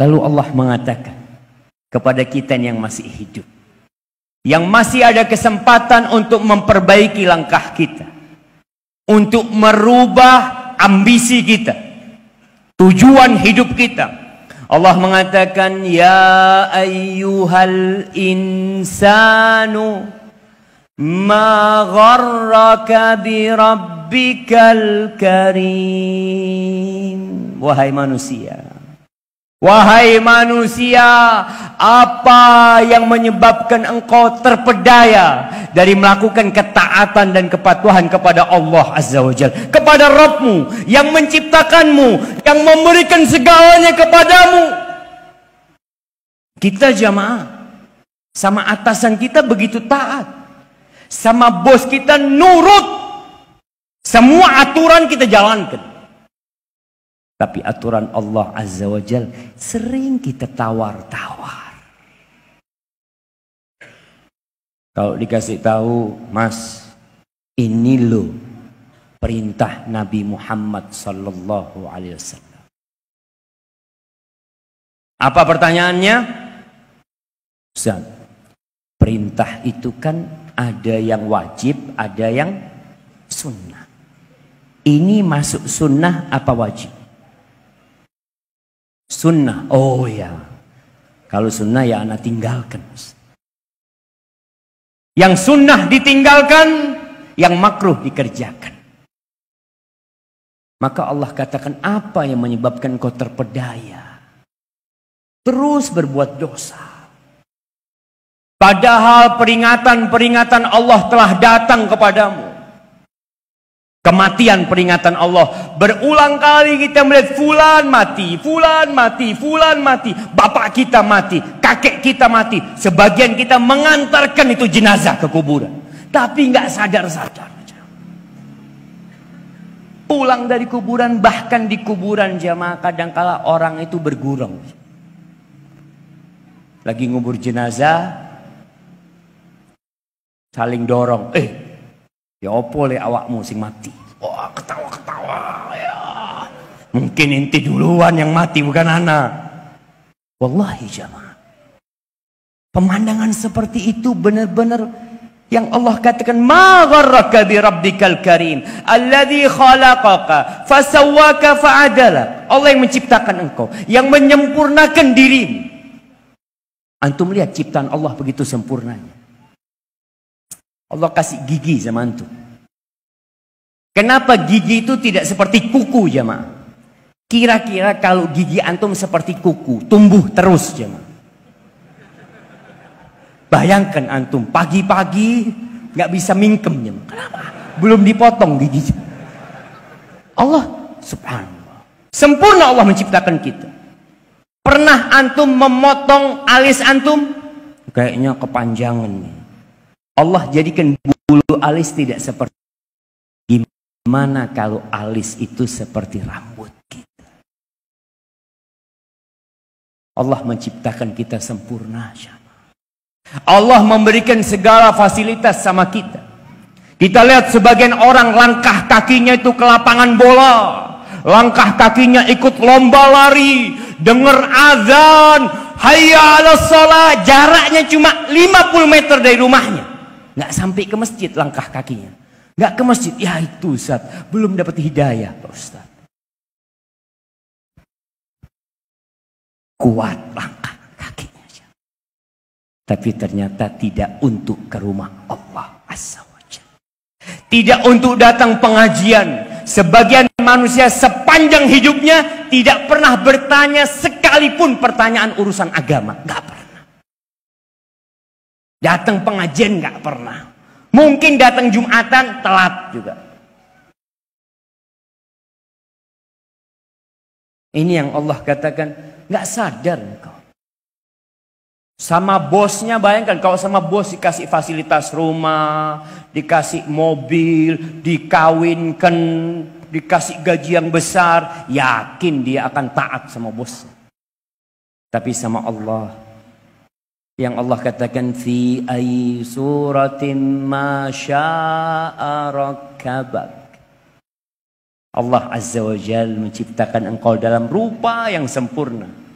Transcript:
Lalu Allah mengatakan kepada kita yang masih hidup, yang masih ada kesempatan untuk memperbaiki langkah kita, untuk merubah ambisi kita, tujuan hidup kita. Allah mengatakan, "Ya ayyuhal insanu, ma gharraka bi karim." Wahai manusia, Wahai manusia, apa yang menyebabkan engkau terpedaya dari melakukan ketaatan dan kepatuhan kepada Allah Azza wa Jal, kepada Rabbmu yang menciptakanmu, yang memberikan segalanya kepadamu. Kita jamaah, sama atasan kita begitu taat, sama bos kita nurut, semua aturan kita jalankan. Tapi aturan Allah Azza wa Jal sering kita tawar-tawar. Kalau dikasih tahu, Mas, ini lo perintah Nabi Muhammad sallallahu alaihi wasallam. Apa pertanyaannya? Ustaz, perintah itu kan ada yang wajib, ada yang sunnah. Ini masuk sunnah apa wajib? Sunnah, oh ya. Kalau sunnah ya anak tinggalkan. Yang sunnah ditinggalkan, yang makruh dikerjakan. Maka Allah katakan apa yang menyebabkan kau terpedaya? Terus berbuat dosa. Padahal peringatan-peringatan Allah telah datang kepadamu kematian peringatan Allah. Berulang kali kita melihat fulan mati, fulan mati, fulan mati, bapak kita mati, kakek kita mati. Sebagian kita mengantarkan itu jenazah ke kuburan. Tapi nggak sadar-sadar. Pulang dari kuburan, bahkan di kuburan jamaah kadangkala orang itu bergurau. Lagi ngubur jenazah, saling dorong. Eh, Ya opo le awakmu sing mati? Wah, oh, ketawa-ketawa ya. Mungkin inti duluan yang mati bukan anak. Wallahi jamaah. Pemandangan seperti itu benar-benar yang Allah katakan ma gharraka bi rabbikal karim alladhi khalaqaka fasawwaka fa'adala Allah yang menciptakan engkau yang menyempurnakan dirimu Antum lihat ciptaan Allah begitu sempurnanya Allah kasih gigi sama antum. Kenapa gigi itu tidak seperti kuku jemaah? Kira-kira kalau gigi antum seperti kuku, tumbuh terus jemaah. Bayangkan antum pagi-pagi nggak bisa mingkem jemaah. Kenapa? Belum dipotong gigi. Allah subhanallah. Sempurna Allah menciptakan kita. Pernah antum memotong alis antum? Kayaknya kepanjangan nih. Allah jadikan bulu alis tidak seperti gimana kalau alis itu seperti rambut kita. Allah menciptakan kita sempurna. Allah memberikan segala fasilitas sama kita. Kita lihat sebagian orang langkah kakinya itu ke lapangan bola. Langkah kakinya ikut lomba lari. Dengar azan. Hayya ala sholat. Jaraknya cuma 50 meter dari rumahnya. Nggak sampai ke masjid langkah kakinya. Nggak ke masjid. Ya itu Ustaz. Belum dapat hidayah Pak Ustaz. Kuat langkah kakinya. Tapi ternyata tidak untuk ke rumah Allah asal Tidak untuk datang pengajian. Sebagian manusia sepanjang hidupnya tidak pernah bertanya sekalipun pertanyaan urusan agama. Nggak Datang pengajian nggak pernah. Mungkin datang Jumatan telat juga. Ini yang Allah katakan, nggak sadar engkau. Sama bosnya bayangkan kalau sama bos dikasih fasilitas rumah, dikasih mobil, dikawinkan, dikasih gaji yang besar, yakin dia akan taat sama bosnya. Tapi sama Allah yang Allah katakan fi ay suratin ma syaa rakkabak Allah azza wa jal menciptakan engkau dalam rupa yang sempurna